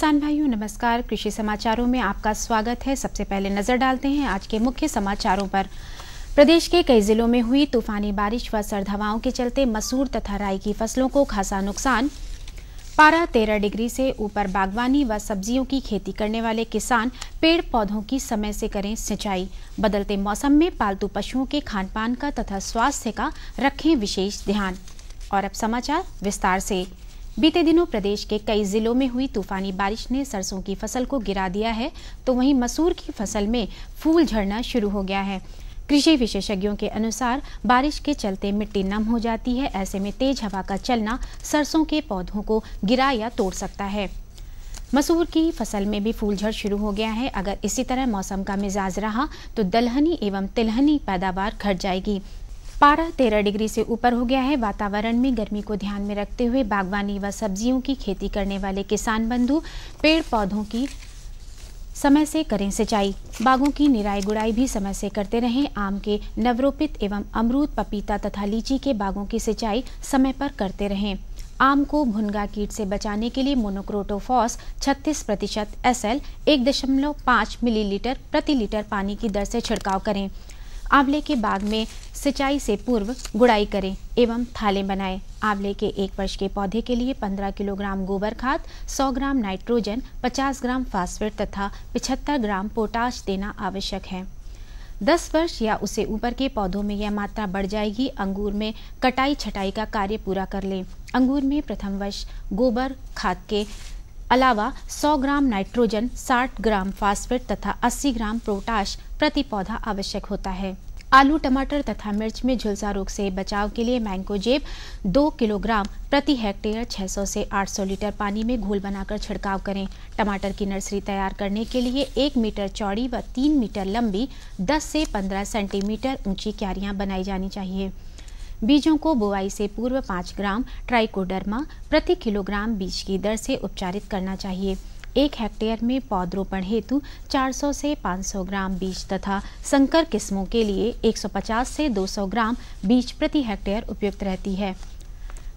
किसान भाइयों नमस्कार कृषि समाचारों में आपका स्वागत है सबसे पहले नजर डालते हैं आज के मुख्य समाचारों पर प्रदेश के कई जिलों में हुई तूफानी बारिश व सर्द हवाओं के चलते मसूर तथा राई की फसलों को खासा नुकसान पारा तेरह डिग्री से ऊपर बागवानी व सब्जियों की खेती करने वाले किसान पेड़ पौधों की समय से करें सिंचाई बदलते मौसम में पालतू पशुओं के खान पान का तथा स्वास्थ्य का रखें विशेष ध्यान और अब समाचार विस्तार से बीते दिनों प्रदेश के कई जिलों में हुई तूफानी बारिश ने सरसों की फसल को गिरा दिया है तो वहीं मसूर की फसल में फूल झड़ना शुरू हो गया है कृषि विशेषज्ञों के अनुसार बारिश के चलते मिट्टी नम हो जाती है ऐसे में तेज हवा का चलना सरसों के पौधों को गिरा या तोड़ सकता है मसूर की फसल में भी फूल झड़ शुरू हो गया है अगर इसी तरह मौसम का मिजाज रहा तो दलहनी एवं तिलहनी पैदावार घट जाएगी पारा तेरह डिग्री से ऊपर हो गया है वातावरण में गर्मी को ध्यान में रखते हुए बागवानी व सब्जियों की खेती करने वाले किसान बंधु पेड़ पौधों की समय से करें सिंचाई बागों की निराई गुड़ाई भी समय से करते रहें आम के नवरोपित एवं अमरूद पपीता तथा लीची के बागों की सिंचाई समय पर करते रहें आम को भुनगा कीट से बचाने के लिए मोनोक्रोटोफॉस 36 प्रतिशत एस एल एक दशमलव पाँच मिलीलीटर प्रति लीटर पानी की दर से छिड़काव करें आंवले के बाग में सिंचाई से पूर्व गुड़ाई करें एवं थाले बनाएं आंवले के एक वर्ष के पौधे के लिए 15 किलोग्राम गोबर खाद 100 ग्राम नाइट्रोजन 50 ग्राम फास्फेट तथा 75 ग्राम पोटाश देना आवश्यक है 10 वर्ष या उसे ऊपर के पौधों में यह मात्रा बढ़ जाएगी अंगूर में कटाई छटाई का कार्य पूरा कर लें अंगूर में प्रथम वर्ष गोबर खाद के अलावा 100 ग्राम नाइट्रोजन 60 ग्राम फास्फेट तथा 80 ग्राम प्रोटाश प्रति पौधा आवश्यक होता है आलू टमाटर तथा मिर्च में झुलसा रोग से बचाव के लिए मैंगोजेब दो किलोग्राम प्रति हेक्टेयर 600 से 800 लीटर पानी में घोल बनाकर छिड़काव करें टमाटर की नर्सरी तैयार करने के लिए एक मीटर चौड़ी व तीन मीटर लंबी 10 से 15 सेंटीमीटर ऊंची क्यारियां बनाई जानी चाहिए बीजों को बुआई से पूर्व पाँच ग्राम ट्राइकोडर्मा प्रति किलोग्राम बीज की दर से उपचारित करना चाहिए एक हेक्टेयर में पौधरोपण हेतु 400 से 500 ग्राम बीज तथा संकर किस्मों के लिए 150 से 200 ग्राम बीज प्रति हेक्टेयर उपयुक्त रहती है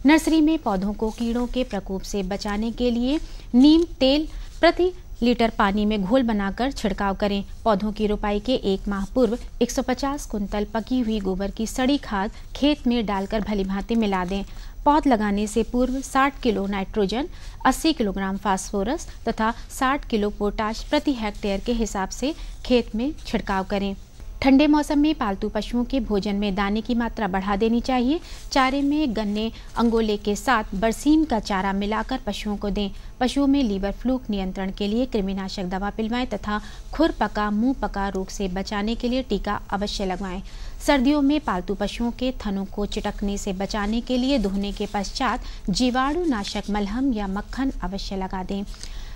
नर्सरी में पौधों को कीड़ों के प्रकोप से बचाने के लिए नीम तेल प्रति लीटर पानी में घोल बनाकर छिड़काव करें पौधों की रोपाई के एक माह पूर्व 150 कुंतल पकी हुई गोबर की सड़ी खाद खेत में डालकर भलीभांति मिला दें पौध लगाने से पूर्व 60 किलो नाइट्रोजन 80 किलोग्राम फास्फोरस तथा 60 किलो पोटाश प्रति हेक्टेयर के हिसाब से खेत में छिड़काव करें ठंडे मौसम में पालतू पशुओं के भोजन में दाने की मात्रा बढ़ा देनी चाहिए चारे में गन्ने अंगोले के साथ बरसीम का चारा मिलाकर पशुओं को दें पशुओं में लीवर फ्लूक नियंत्रण के लिए कृमिनाशक दवा पिलवाएं तथा खुर पका मुंह पका रोग से बचाने के लिए टीका अवश्य लगवाएं सर्दियों में पालतू पशुओं के थनों को चिटकने से बचाने के लिए धोने के पश्चात जीवाणुनाशक मलहम या मक्खन अवश्य लगा दें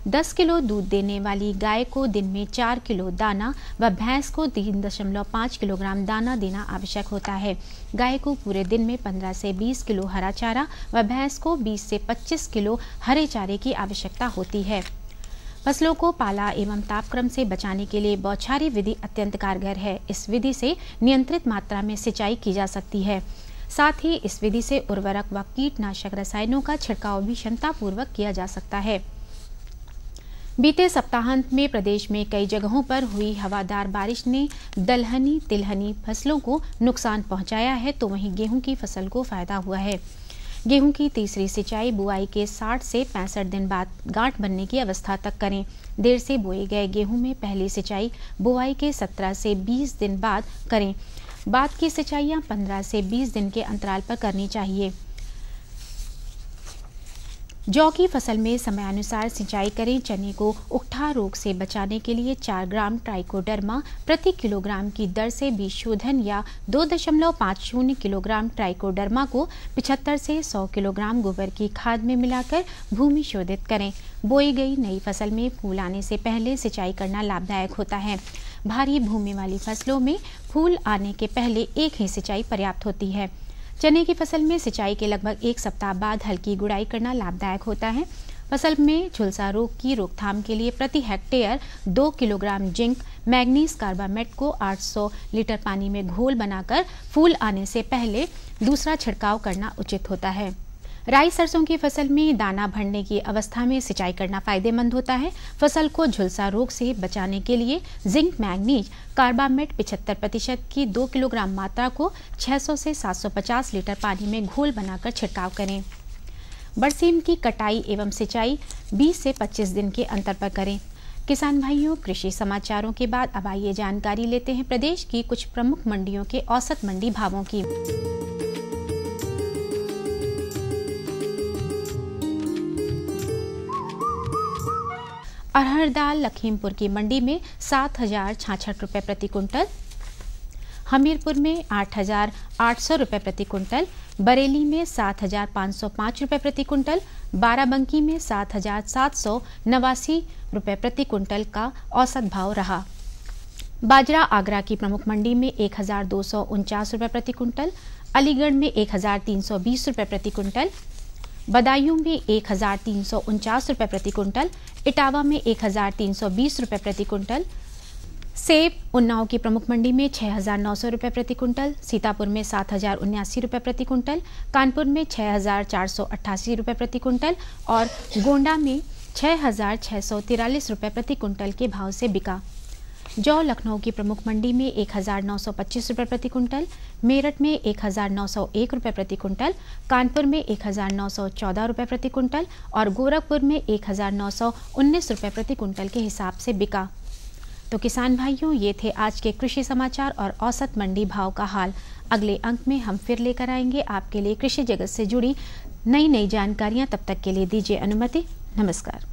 10 किलो दूध देने वाली गाय को दिन में 4 किलो दाना व भैंस को 3.5 किलोग्राम दाना देना आवश्यक होता है गाय को पूरे दिन में 15 से 20 किलो हरा चारा व भैंस को 20 से 25 किलो हरे चारे की आवश्यकता होती है फसलों को पाला एवं तापक्रम से बचाने के लिए बौछारी विधि अत्यंत कारगर है इस विधि से नियंत्रित मात्रा में सिंचाई की जा सकती है साथ ही इस विधि से उर्वरक व कीटनाशक रसायनों का छिड़काव भी क्षमतापूर्वक किया जा सकता है बीते सप्ताहांत में प्रदेश में कई जगहों पर हुई हवादार बारिश ने दलहनी तिलहनी फसलों को नुकसान पहुंचाया है तो वहीं गेहूं की फसल को फायदा हुआ है गेहूं की तीसरी सिंचाई बुआई के 60 से पैंसठ दिन बाद गांठ बनने की अवस्था तक करें देर से बोए गए गेहूं में पहली सिंचाई बुआई के 17 से 20 दिन बाद करें बाद की सिंचाइयाँ 15 से 20 दिन के अंतराल पर करनी चाहिए जौ की फसल में समयानुसार सिंचाई करें चने को उकठा रोग से बचाने के लिए 4 ग्राम ट्राइकोडर्मा प्रति किलोग्राम की दर से बीज शोधन या 2.50 किलोग्राम ट्राइकोडर्मा को 75 से 100 किलोग्राम गोबर की खाद में मिलाकर भूमि शोधित करें बोई गई नई फसल में फूल आने से पहले सिंचाई करना लाभदायक होता है भारी भूमि वाली फसलों में फूल आने के पहले एक ही सिंचाई पर्याप्त होती है चने की फसल में सिंचाई के लगभग एक सप्ताह बाद हल्की गुड़ाई करना लाभदायक होता है फसल में झुलसा रोग की रोकथाम के लिए प्रति हेक्टेयर दो किलोग्राम जिंक मैग्नीज कार्बामेट को 800 लीटर पानी में घोल बनाकर फूल आने से पहले दूसरा छिड़काव करना उचित होता है राई सरसों की फसल में दाना भरने की अवस्था में सिंचाई करना फायदेमंद होता है फसल को झुलसा रोग से बचाने के लिए जिंक मैग्नीज कार्बामेट पिछहत्तर प्रतिशत की दो किलोग्राम मात्रा को 600 से 750 लीटर पानी में घोल बनाकर छिड़काव करें बरसीम की कटाई एवं सिंचाई 20 से 25 दिन के अंतर पर करें किसान भाइयों कृषि समाचारों के बाद अब आइए जानकारी लेते हैं प्रदेश की कुछ प्रमुख मंडियों के औसत मंडी भावों की अरहर दाल लखीमपुर की मंडी में सात हजार छाछठ रुपये प्रति कुंटल हमीरपुर में आठ हजार आठ सौ रुपये प्रति कुंटल बरेली में सात हजार पाँच सौ पाँच रुपये प्रति कुंटल बाराबंकी में सात हजार सात सौ नवासी रुपये प्रति कुंटल का औसत भाव रहा बाजरा आगरा की प्रमुख मंडी में एक हजार दो सौ उनचास रुपये प्रति कुंटल अलीगढ़ में एक हजार तीन सौ बीस रुपये प्रति कुंटल बदायूं में एक हजार तीन सौ उनचास रुपये प्रति कुंटल इटावा में एक हज़ार तीन सौ बीस रुपये प्रति कुंटल सेब उन्नाव की प्रमुख मंडी में छः हज़ार नौ सौ रुपये प्रति कुंटल सीतापुर में सात हज़ार उन्यासी रुपये प्रति कुंटल कानपुर में छः हज़ार चार सौ अट्ठासी रुपये प्रति कुंटल और गोंडा में छः हज़ार छः सौ तिरालीस रुपये प्रति कुंटल के भाव से बिका जौ लखनऊ की प्रमुख मंडी में एक हज़ार नौ सौ पच्चीस रुपये प्रति कुंटल मेरठ में एक हज़ार नौ सौ एक रुपये प्रति कुंटल कानपुर में एक हज़ार नौ सौ चौदह रुपये प्रति कुंटल और गोरखपुर में एक हज़ार नौ सौ उन्नीस रुपये प्रति कुंटल के हिसाब से बिका तो किसान भाइयों ये थे आज के कृषि समाचार और औसत मंडी भाव का हाल अगले अंक में हम फिर लेकर आएंगे आपके लिए कृषि जगत से जुड़ी नई नई जानकारियां तब तक के लिए दीजिए अनुमति नमस्कार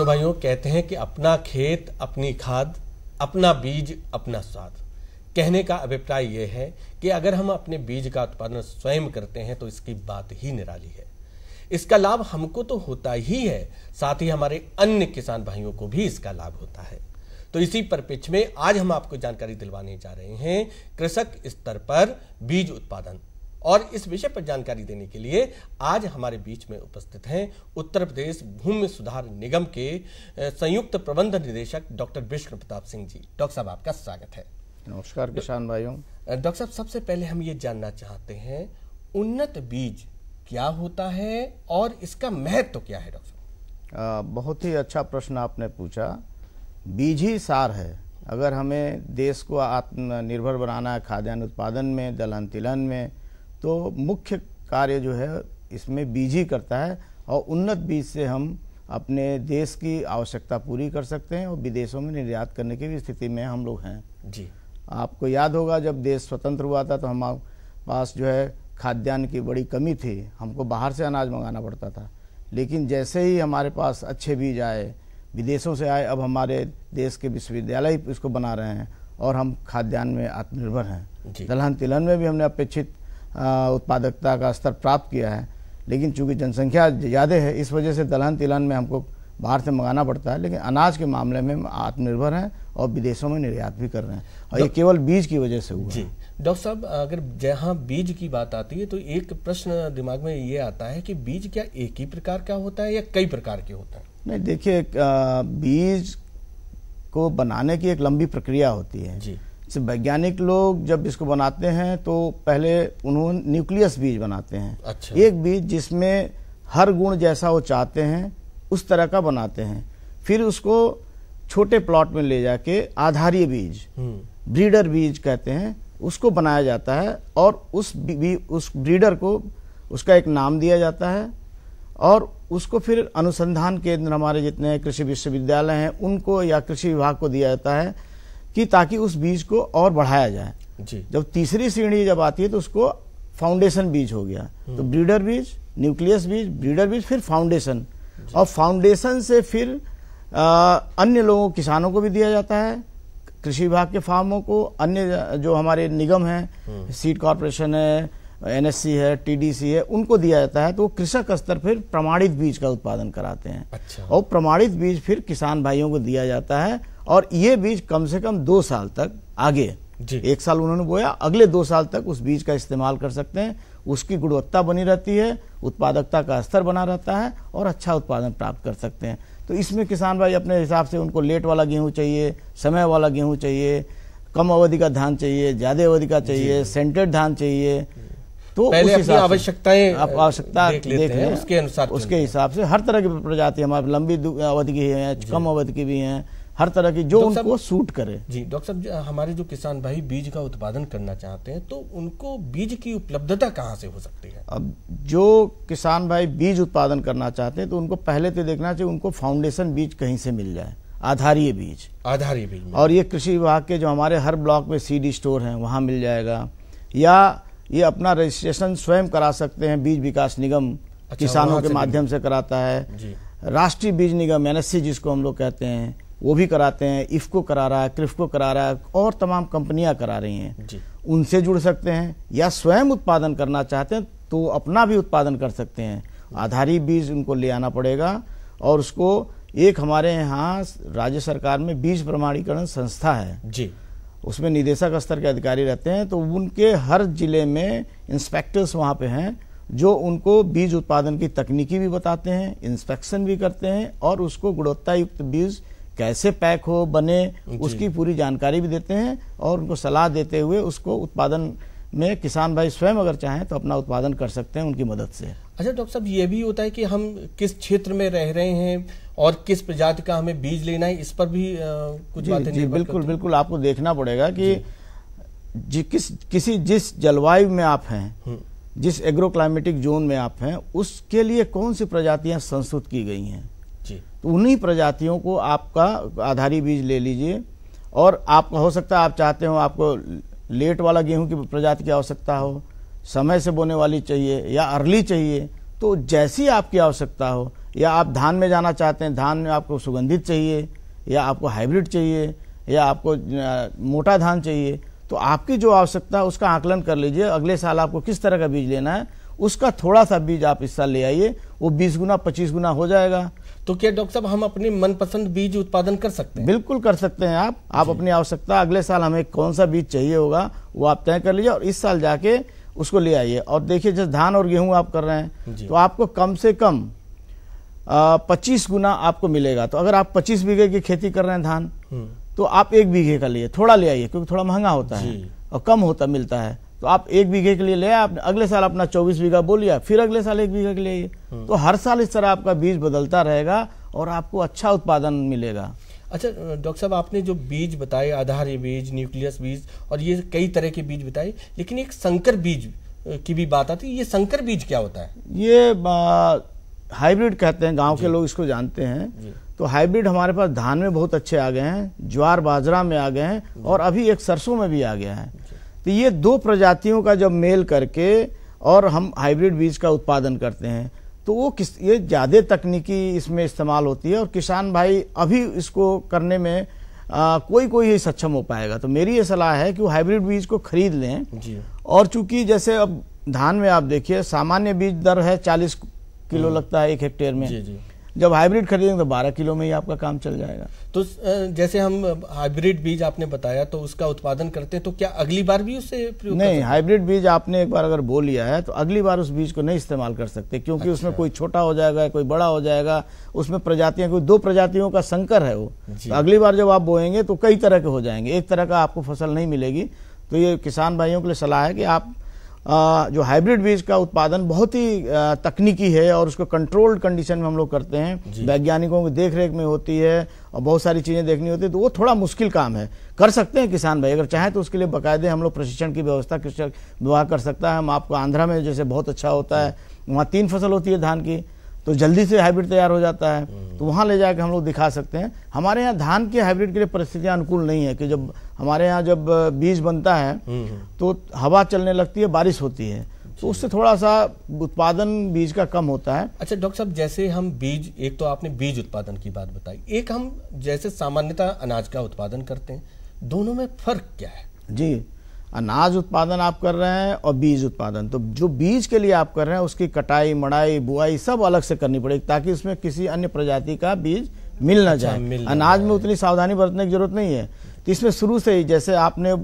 किसानों भाइयों कहते हैं कि अपना खेत अपनी खाद अपना बीज अपना स्वाद कहने का अभिप्राय यह है कि अगर हम अपने बीज का उत्पादन स्वयं करते हैं तो इसकी बात ही निराली है इसका लाभ हमको तो होता ही है साथ ही हमारे अन्य किसान भाइयों को भी इसका लाभ होता है तो इसी परिपेक्ष में आज हम आपको जानकारी दिलवाने जा रहे हैं कृषक स्तर पर बीज उत्पादन और इस विषय पर जानकारी देने के लिए आज हमारे बीच में उपस्थित हैं उत्तर प्रदेश भूमि सुधार निगम के संयुक्त प्रबंध निदेशक डॉक्टर विष्णु प्रताप सिंह जी डॉक्टर साहब आपका स्वागत है नमस्कार किसान भाइयों डॉक्टर साहब सबसे पहले हम ये जानना चाहते हैं उन्नत बीज क्या होता है और इसका महत्व तो क्या है डॉक्टर साहब बहुत ही अच्छा प्रश्न आपने पूछा बीज ही सार है अगर हमें देश को आत्मनिर्भर बनाना है खाद्यान्न उत्पादन में दलहन तिलहन में तो मुख्य कार्य जो है इसमें बीज ही करता है और उन्नत बीज से हम अपने देश की आवश्यकता पूरी कर सकते हैं और विदेशों में निर्यात करने की भी स्थिति में हम लोग हैं जी आपको याद होगा जब देश स्वतंत्र हुआ था तो हमारे पास जो है खाद्यान्न की बड़ी कमी थी हमको बाहर से अनाज मंगाना पड़ता था लेकिन जैसे ही हमारे पास अच्छे बीज आए विदेशों से आए अब हमारे देश के विश्वविद्यालय इसको बना रहे हैं और हम खाद्यान्न में आत्मनिर्भर हैं दलहन तिलहन में भी हमने अपेक्षित उत्पादकता का स्तर प्राप्त किया है लेकिन चूंकि जनसंख्या ज़्यादा है इस वजह से दलहन तिलहन में हमको बाहर से मंगाना पड़ता है लेकिन अनाज के मामले में आत्मनिर्भर हैं और विदेशों में निर्यात भी कर रहे हैं और ये केवल बीज की वजह से हुआ जी डॉक्टर साहब अगर जहाँ बीज की बात आती है तो एक प्रश्न दिमाग में ये आता है कि बीज क्या एक ही प्रकार का होता है या कई प्रकार के होता है नहीं देखिए बीज को बनाने की एक लंबी प्रक्रिया होती है जी इसे वैज्ञानिक लोग जब इसको बनाते हैं तो पहले उन्होंने न्यूक्लियस बीज बनाते हैं अच्छा। एक बीज जिसमें हर गुण जैसा वो चाहते हैं उस तरह का बनाते हैं फिर उसको छोटे प्लॉट में ले जाके आधारीय बीज हम्म। ब्रीडर बीज कहते हैं उसको बनाया जाता है और उस भी उस ब्रीडर को उसका एक नाम दिया जाता है और उसको फिर अनुसंधान केंद्र हमारे जितने कृषि विश्वविद्यालय हैं उनको या कृषि विभाग को दिया जाता है कि ताकि उस बीज को और बढ़ाया जाए जी जब तीसरी श्रेणी जब आती है तो उसको फाउंडेशन बीज हो गया हम्म। तो ब्रीडर बीज न्यूक्लियस बीज ब्रीडर बीज फिर फाउंडेशन और फाउंडेशन से फिर आ, अन्य लोगों किसानों को भी दिया जाता है कृषि विभाग के फार्मों को अन्य जो हमारे निगम हैं सीड हम्म। कॉरपोरेशन है एनएससी है टीडीसी है उनको दिया जाता है तो वो कृषक स्तर फिर प्रमाणित बीज का उत्पादन कराते हैं अच्छा। और प्रमाणित बीज फिर किसान भाइयों को दिया जाता है और ये बीज कम से कम दो साल तक आगे जी। एक साल उन्होंने बोया अगले दो साल तक उस बीज का इस्तेमाल कर सकते हैं उसकी गुणवत्ता बनी रहती है उत्पादकता का स्तर बना रहता है और अच्छा उत्पादन प्राप्त कर सकते हैं तो इसमें किसान भाई अपने हिसाब से उनको लेट वाला गेहूँ चाहिए समय वाला गेहूँ चाहिए कम अवधि का धान चाहिए ज्यादा अवधि का चाहिए सेंटेड धान चाहिए तो पहले अपनी आवश्यकताएं आवश्यकता देख, देख लें उसके अनुसार उसके हिसाब से हर तरह की प्रजाति हमारे लंबी अवधि की है कम अवधि की भी हैं हर तरह की जो उनको सूट करे जी डॉक्टर साहब हमारे जो किसान भाई बीज का उत्पादन करना चाहते हैं तो उनको बीज की उपलब्धता कहाँ से हो सकती है अब जो किसान भाई बीज उत्पादन करना चाहते हैं तो उनको पहले तो देखना चाहिए उनको फाउंडेशन बीज कहीं से मिल जाए आधारीय बीज आधारीय बीज और ये कृषि विभाग के जो हमारे हर ब्लॉक में सी स्टोर हैं वहाँ मिल जाएगा या ये अपना रजिस्ट्रेशन स्वयं करा सकते हैं बीज विकास निगम अच्छा, किसानों के माध्यम से कराता है राष्ट्रीय बीज निगम एन जिसको हम लोग कहते हैं वो भी कराते हैं इफ्को करा रहा है क्रिफ्को करा रहा है और तमाम कंपनियां करा रही हैं उनसे जुड़ सकते हैं या स्वयं उत्पादन करना चाहते हैं तो अपना भी उत्पादन कर सकते हैं आधारी बीज उनको ले आना पड़ेगा और उसको एक हमारे यहाँ राज्य सरकार में बीज प्रमाणीकरण संस्था है जी उसमें निदेशक स्तर के अधिकारी रहते हैं तो उनके हर जिले में इंस्पेक्टर्स वहाँ पे हैं जो उनको बीज उत्पादन की तकनीकी भी बताते हैं इंस्पेक्शन भी करते हैं और उसको गुणवत्ता युक्त बीज कैसे पैक हो बने उसकी पूरी जानकारी भी देते हैं और उनको सलाह देते हुए उसको उत्पादन में किसान भाई स्वयं अगर चाहें तो अपना उत्पादन कर सकते हैं उनकी मदद से अच्छा डॉक्टर साहब ये भी होता है कि हम किस क्षेत्र में रह रहे हैं और किस प्रजाति का हमें बीज लेना है इस पर भी आ, कुछ जी, बातें जी बिल्कुल बिल्कुल आपको देखना पड़ेगा कि जी किस किसी जिस जलवायु में आप हैं हम्म। जिस एग्रोक्लाइमेटिक जोन में आप हैं उसके लिए कौन सी प्रजातियां संस्तुत की गई हैं तो उन्हीं प्रजातियों को आपका आधारी बीज ले लीजिए और आप हो सकता है आप चाहते हो आपको लेट वाला गेहूं की प्रजाति की आवश्यकता हो समय से बोने वाली चाहिए या अर्ली चाहिए तो जैसी आपकी आवश्यकता हो या आप धान में जाना चाहते हैं धान में आपको सुगंधित चाहिए या आपको हाइब्रिड चाहिए या आपको मोटा धान चाहिए तो आपकी जो आवश्यकता है उसका आकलन कर लीजिए अगले साल आपको किस तरह का बीज लेना है उसका थोड़ा सा बीज आप इस साल ले आइए वो बीस गुना पच्चीस गुना हो जाएगा तो क्या डॉक्टर साहब हम अपने मनपसंद बीज उत्पादन कर सकते हैं बिल्कुल कर सकते हैं आप आप अपनी आवश्यकता अगले साल हमें कौन सा बीज चाहिए होगा वो आप तय कर लीजिए और इस साल जाके उसको ले आइए और देखिए जैसे धान और गेहूं आप कर रहे हैं तो आपको कम से कम पच्चीस गुना आपको मिलेगा तो अगर आप पच्चीस बीघे की खेती कर रहे हैं धान हम्म। तो आप एक बीघे का लिए थोड़ा ले आइए क्योंकि थोड़ा महंगा होता है और कम होता मिलता है तो आप एक बीघे के लिए ले आप अगले साल अपना चौबीस बीघा लिया फिर अगले साल एक बीघा के लिए हम्म। तो हर साल इस तरह आपका बीज बदलता रहेगा और आपको अच्छा उत्पादन मिलेगा अच्छा डॉक्टर साहब आपने जो बीज बताए आधार बीज न्यूक्लियस बीज और ये कई तरह के बीज बताए लेकिन एक संकर बीज की भी बात आती है ये संकर बीज क्या होता है ये हाइब्रिड कहते हैं गांव के लोग इसको जानते हैं तो हाइब्रिड हमारे पास धान में बहुत अच्छे आ गए हैं ज्वार बाजरा में आ गए हैं और अभी एक सरसों में भी आ गया है तो ये दो प्रजातियों का जब मेल करके और हम हाइब्रिड बीज का उत्पादन करते हैं तो वो किस ये ज़्यादा तकनीकी इसमें इस्तेमाल होती है और किसान भाई अभी इसको करने में आ, कोई कोई ही सक्षम हो पाएगा तो मेरी ये सलाह है कि वो हाइब्रिड बीज को खरीद लें जी। और चूंकि जैसे अब धान में आप देखिए सामान्य बीज दर है चालीस किलो हम्म। लगता है एक हेक्टेयर में जी जी। जब हाइब्रिड खरीदेंगे तो 12 किलो में ही आपका काम चल जाएगा तो जैसे हम हाइब्रिड बीज आपने बताया तो उसका उत्पादन करते हैं तो क्या अगली बार भी उससे प्रयोग नहीं हाइब्रिड बीज आपने एक बार अगर बो लिया है तो अगली बार उस बीज को नहीं इस्तेमाल कर सकते क्योंकि अच्छा। उसमें कोई छोटा हो जाएगा कोई बड़ा हो जाएगा उसमें प्रजातियां कोई दो प्रजातियों का संकर है वो तो अगली बार जब आप बोएंगे तो कई तरह के हो जाएंगे एक तरह का आपको फसल नहीं मिलेगी तो ये किसान भाइयों के लिए सलाह है कि आप जो हाइब्रिड बीज का उत्पादन बहुत ही तकनीकी है और उसको कंट्रोल्ड कंडीशन में हम लोग करते हैं वैज्ञानिकों की देख रेख में होती है और बहुत सारी चीज़ें देखनी होती है तो वो थोड़ा मुश्किल काम है कर सकते हैं किसान भाई अगर चाहें तो उसके लिए बाकायदे हम लोग प्रशिक्षण की व्यवस्था कृषक विभाग कर सकता है हम आपको आंध्रा में जैसे बहुत अच्छा होता है वहाँ तीन फसल होती है धान की तो जल्दी से हाइब्रिड तैयार हो जाता है तो वहाँ ले जाकर हम लोग दिखा सकते हैं हमारे यहाँ धान के हाइब्रिड के लिए परिस्थितियाँ अनुकूल नहीं है कि जब हमारे यहाँ जब बीज बनता है हम्म, हम्म। तो हवा चलने लगती है बारिश होती है तो उससे थोड़ा सा उत्पादन बीज का कम होता है अच्छा डॉक्टर साहब जैसे हम बीज एक तो आपने बीज उत्पादन की बात बताई एक हम जैसे सामान्यतः अनाज का उत्पादन करते हैं दोनों में फर्क क्या है जी अनाज उत्पादन आप कर रहे हैं और बीज उत्पादन तो जो बीज के लिए आप कर रहे हैं उसकी कटाई मड़ाई बुआई सब अलग से करनी पड़ेगी ताकि उसमें किसी अन्य प्रजाति का बीज मिल ना हाँ, जाए अनाज में उतनी सावधानी बरतने की जरूरत नहीं है तो इसमें शुरू से ही जैसे आपने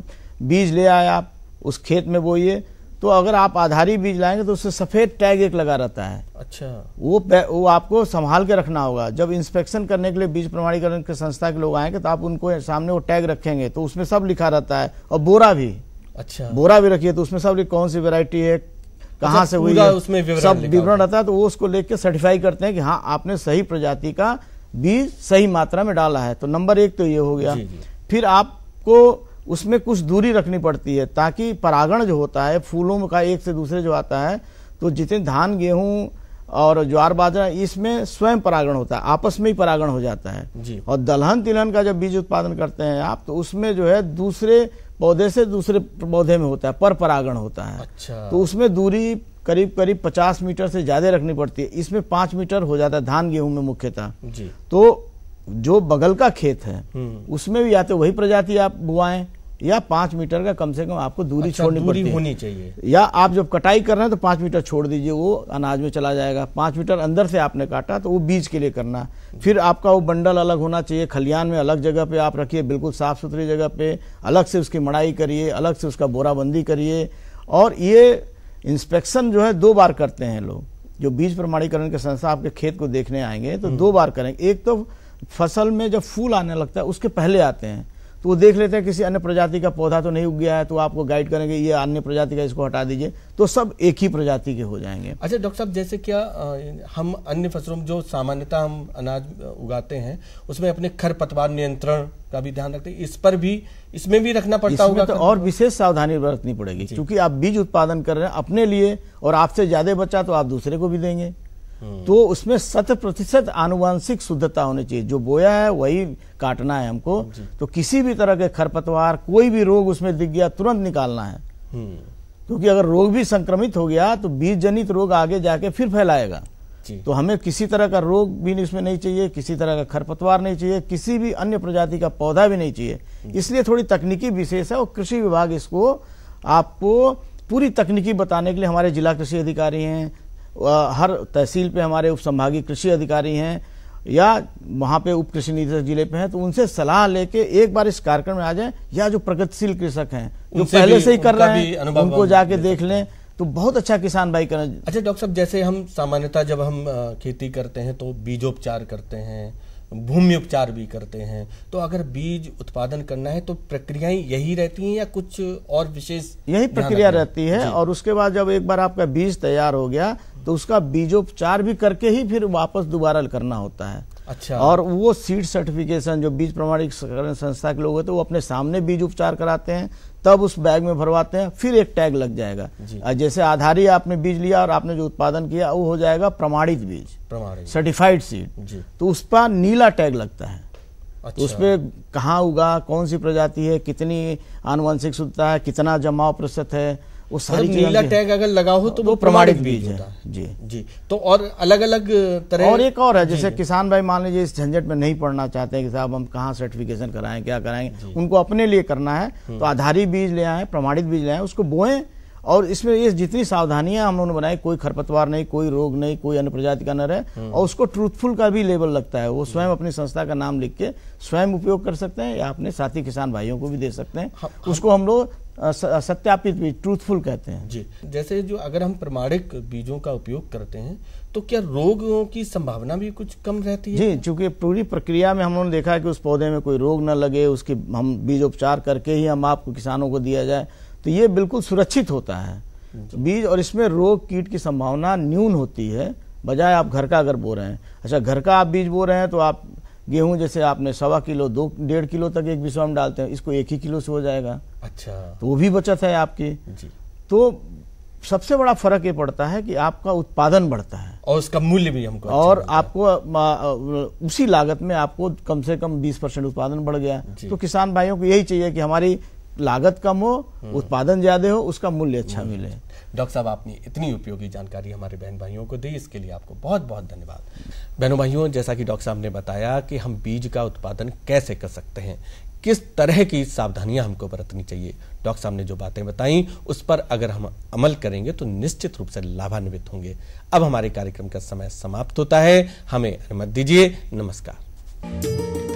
बीज ले आया आप उस खेत में बोइए तो अगर आप आधारी बीज लाएंगे तो उससे सफेद टैग एक लगा रहता है अच्छा वो वो आपको संभाल के रखना होगा जब इंस्पेक्शन करने के लिए बीज प्रमाणीकरण के संस्था के लोग आएंगे तो आप उनको सामने वो टैग रखेंगे तो उसमें सब लिखा रहता है और बोरा भी अच्छा बोरा भी रखिए तो उसमें सब कौन सी वेरायटी है कहाँ अच्छा, से हुई है उसमें सब विवरण रहता है तो वो उसको लेके सर्टिफाई करते हैं कि हाँ आपने सही प्रजाति का बीज सही मात्रा में डाला है तो नंबर एक तो ये हो गया फिर आपको उसमें कुछ दूरी रखनी पड़ती है ताकि परागण जो होता है फूलों का एक से दूसरे जो आता है तो जितने धान गेहूं और ज्वार बाजरा इसमें स्वयं परागण होता है आपस में ही परागण हो जाता है और दलहन तिलहन का जब बीज उत्पादन करते हैं आप तो उसमें जो है दूसरे पौधे से दूसरे पौधे में होता है पर परागण होता है अच्छा। तो उसमें दूरी करीब करीब 50 मीटर से ज्यादा रखनी पड़ती है इसमें पांच मीटर हो जाता है धान गेहूं में मुख्यतः तो जो बगल का खेत है हम्म। उसमें भी या तो वही प्रजाति आप बुआएं या पाँच मीटर का कम से कम आपको दूरी अच्छा, छोड़नी दूरी होनी चाहिए या आप जब कटाई कर रहे हैं तो पाँच मीटर छोड़ दीजिए वो अनाज में चला जाएगा पाँच मीटर अंदर से आपने काटा तो वो बीज के लिए करना फिर आपका वो बंडल अलग होना चाहिए खलियान में अलग जगह पे आप रखिए बिल्कुल साफ सुथरी जगह पे अलग से उसकी मड़ाई करिए अलग से उसका बोराबंदी करिए और ये इंस्पेक्शन जो है दो बार करते हैं लोग जो बीज प्रमाणीकरण के संस्था आपके खेत को देखने आएंगे तो हम्म। दो बार करेंगे एक तो फसल में जब फूल आने लगता है उसके पहले आते हैं तो वो देख लेते हैं किसी अन्य प्रजाति का पौधा तो नहीं उग गया है तो आपको गाइड करेंगे ये अन्य प्रजाति का इसको हटा दीजिए तो सब एक ही प्रजाति के हो जाएंगे अच्छा डॉक्टर साहब जैसे क्या हम अन्य फसलों में जो सामान्यतः हम अनाज उगाते हैं उसमें अपने खरपतवार नियंत्रण का भी ध्यान रखते हैं इस पर भी इसमें भी रखना पड़ता होगा तो और विशेष सावधानी बरतनी पड़ेगी क्योंकि आप बीज उत्पादन कर रहे हैं अपने लिए और आपसे ज्यादा बचा तो आप दूसरे को भी देंगे तो उसमें शत प्रतिशत आनुवंशिक शुद्धता होनी चाहिए जो बोया है वही काटना है हमको तो किसी भी तरह के खरपतवार कोई भी रोग उसमें दिख गया तुरंत निकालना है हम्म। क्योंकि अगर रोग भी संक्रमित हो गया तो बीज जनित रोग आगे जाके फिर फैलाएगा तो हमें किसी तरह का रोग भी इसमें नहीं चाहिए किसी तरह का खरपतवार नहीं चाहिए किसी भी अन्य प्रजाति का पौधा भी नहीं चाहिए इसलिए थोड़ी तकनीकी विशेष है और कृषि विभाग इसको आपको पूरी तकनीकी बताने के लिए हमारे जिला कृषि अधिकारी हैं हर तहसील पे हमारे उप संभागीय कृषि अधिकारी हैं या वहाँ पे उप कृषि निदेशक जिले पे हैं तो उनसे सलाह लेके एक बार इस कार्यक्रम में आ जाएं या जो प्रगतिशील कृषक हैं जो पहले से ही कर रहे हैं उनको जाके देख लें तो बहुत अच्छा किसान भाई करना अच्छा डॉक्टर साहब जैसे हम सामान्यतः जब हम खेती करते हैं तो बीजोपचार करते हैं भूमि उपचार भी करते हैं तो अगर बीज उत्पादन करना है तो प्रक्रियाएं यही रहती हैं या कुछ और विशेष यही प्रक्रिया रहती है और उसके बाद जब एक बार आपका बीज तैयार हो गया तो उसका बीजोपचार भी करके ही फिर वापस दोबारा करना होता है अच्छा और वो सीड सर्टिफिकेशन जो बीज प्रमाणीकरण संस्था के लोग होते हैं वो अपने सामने बीज उपचार कराते हैं तब उस बैग में भरवाते हैं फिर एक टैग लग जाएगा जैसे आधार ही आपने बीज लिया और आपने जो उत्पादन किया वो हो जाएगा प्रमाणित बीज प्रमाणित सर्टिफाइड सीड तो उस पर नीला टैग लगता है तो अच्छा। उस पर कहाँ उगा कौन सी प्रजाति है कितनी आनुवंशिक शुद्धता है कितना जमाव प्रतिशत है वो सारी नीला टैग अगर लगा हो तो हाँ, वो प्रमाणित बीज है जी जी तो और अलग अलग तरह और एक और है जैसे किसान भाई मान लीजिए इस झंझट में नहीं पढ़ना चाहते हैं कि साहब हम कहाँ सर्टिफिकेशन कराएं क्या कराएं उनको अपने लिए करना है हम्म। तो आधारी बीज ले आए प्रमाणित बीज ले आए उसको बोए और इसमें ये जितनी सावधानियां हम लोगों ने बनाई कोई खरपतवार नहीं कोई रोग नहीं कोई अन्य प्रजाति का न रहे हम्म। और उसको ट्रूथफुल का भी लेबल लगता है वो हम्म। स्वयं अपनी संस्था का नाम लिख के स्वयं उपयोग कर सकते हैं या अपने साथी किसान भाइयों को भी दे सकते हैं हाँ, हाँ। उसको हम लोग सत्यापित बीज ट्रूथफुल कहते हैं जी जैसे जो अगर हम प्रमाणिक बीजों का उपयोग करते हैं तो क्या रोगों की संभावना भी कुछ कम रहती है जी चूंकि पूरी प्रक्रिया में हमने देखा है कि उस पौधे में कोई रोग न लगे उसके हम बीज उपचार करके ही हम आपको किसानों को दिया जाए तो ये बिल्कुल सुरक्षित होता है बीज और इसमें रोग कीट की संभावना न्यून होती है बजाय आप घर का अगर बो रहे हैं अच्छा घर का आप बीज बो रहे हैं तो आप गेहूं जैसे आपने सवा किलो दो डेढ़ किलो तक एक बीसवा में डालते हैं इसको एक ही किलो से हो जाएगा अच्छा तो वो भी बचत है आपकी जी तो सबसे बड़ा फर्क ये पड़ता है कि आपका उत्पादन बढ़ता है और उसका मूल्य भी हमको अच्छा और आपको उसी लागत में आपको कम से कम 20 परसेंट उत्पादन बढ़ गया तो किसान भाइयों को यही चाहिए कि हमारी लागत कम हो हम्म। उत्पादन ज्यादा हो उसका मूल्य अच्छा हम्म। मिले डॉक्टर साहब आपने इतनी उपयोगी जानकारी हमारे बहन भाइयों को दी इसके लिए आपको बहुत बहुत धन्यवाद बहनों भाइयों जैसा कि डॉक्टर साहब ने बताया कि हम बीज का उत्पादन कैसे कर सकते हैं किस तरह की सावधानियां हमको बरतनी चाहिए डॉक्टर साहब ने जो बातें बताई उस पर अगर हम अमल करेंगे तो निश्चित रूप से लाभान्वित होंगे अब हमारे कार्यक्रम का समय समाप्त होता है हमें अनुमत दीजिए नमस्कार